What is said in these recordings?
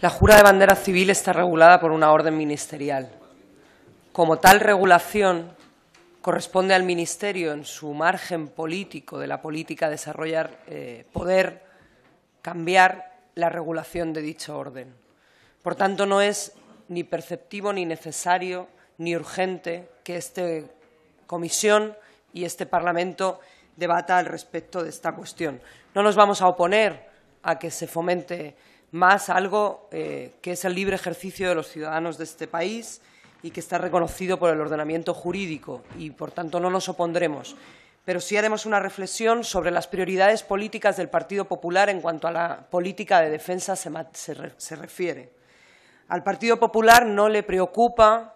La jura de bandera civil está regulada por una orden ministerial. Como tal regulación, corresponde al Ministerio, en su margen político de la política, desarrollar, eh, poder cambiar la regulación de dicho orden. Por tanto, no es ni perceptivo, ni necesario, ni urgente que esta comisión y este Parlamento debata al respecto de esta cuestión. No nos vamos a oponer a que se fomente más algo eh, que es el libre ejercicio de los ciudadanos de este país y que está reconocido por el ordenamiento jurídico y, por tanto, no nos opondremos. Pero sí haremos una reflexión sobre las prioridades políticas del Partido Popular en cuanto a la política de defensa se refiere. Al Partido Popular no le preocupa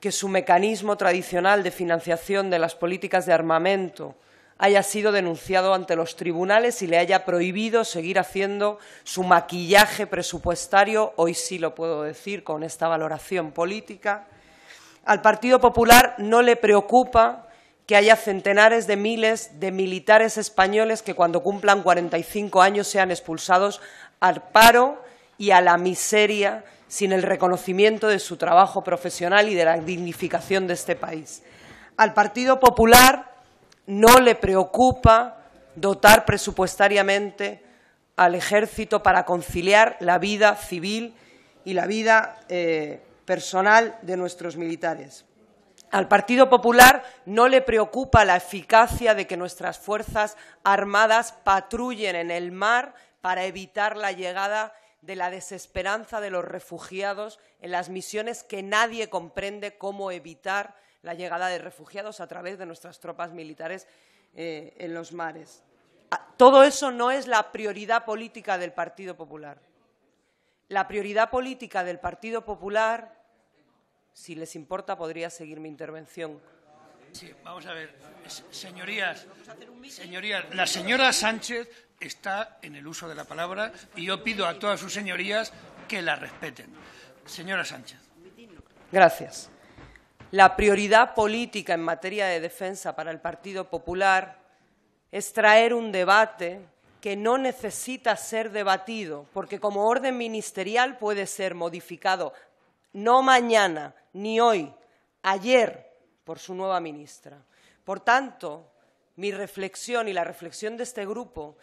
que su mecanismo tradicional de financiación de las políticas de armamento haya sido denunciado ante los tribunales y le haya prohibido seguir haciendo su maquillaje presupuestario, hoy sí lo puedo decir con esta valoración política. Al Partido Popular no le preocupa que haya centenares de miles de militares españoles que cuando cumplan 45 años sean expulsados al paro y a la miseria sin el reconocimiento de su trabajo profesional y de la dignificación de este país. Al Partido Popular no le preocupa dotar presupuestariamente al ejército para conciliar la vida civil y la vida eh, personal de nuestros militares. Al Partido Popular no le preocupa la eficacia de que nuestras Fuerzas Armadas patrullen en el mar para evitar la llegada de la desesperanza de los refugiados en las misiones que nadie comprende cómo evitar la llegada de refugiados a través de nuestras tropas militares eh, en los mares. Ah, todo eso no es la prioridad política del Partido Popular. La prioridad política del Partido Popular, si les importa, podría seguir mi intervención Sí, vamos a ver. Señorías, señorías, la señora Sánchez está en el uso de la palabra y yo pido a todas sus señorías que la respeten. Señora Sánchez. Gracias. La prioridad política en materia de defensa para el Partido Popular es traer un debate que no necesita ser debatido, porque como orden ministerial puede ser modificado no mañana ni hoy, ayer por su nueva ministra. Por tanto, mi reflexión y la reflexión de este grupo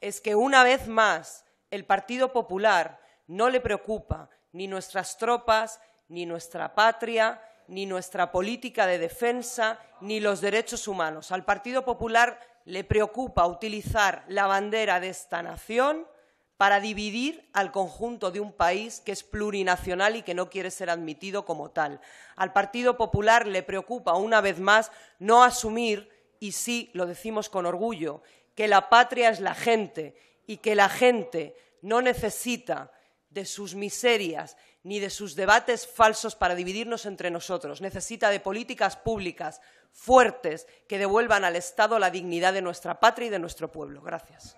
es que una vez más el Partido Popular no le preocupa ni nuestras tropas, ni nuestra patria, ni nuestra política de defensa, ni los derechos humanos. Al Partido Popular le preocupa utilizar la bandera de esta nación para dividir al conjunto de un país que es plurinacional y que no quiere ser admitido como tal. Al Partido Popular le preocupa, una vez más, no asumir, y sí lo decimos con orgullo, que la patria es la gente y que la gente no necesita de sus miserias ni de sus debates falsos para dividirnos entre nosotros. Necesita de políticas públicas fuertes que devuelvan al Estado la dignidad de nuestra patria y de nuestro pueblo. Gracias.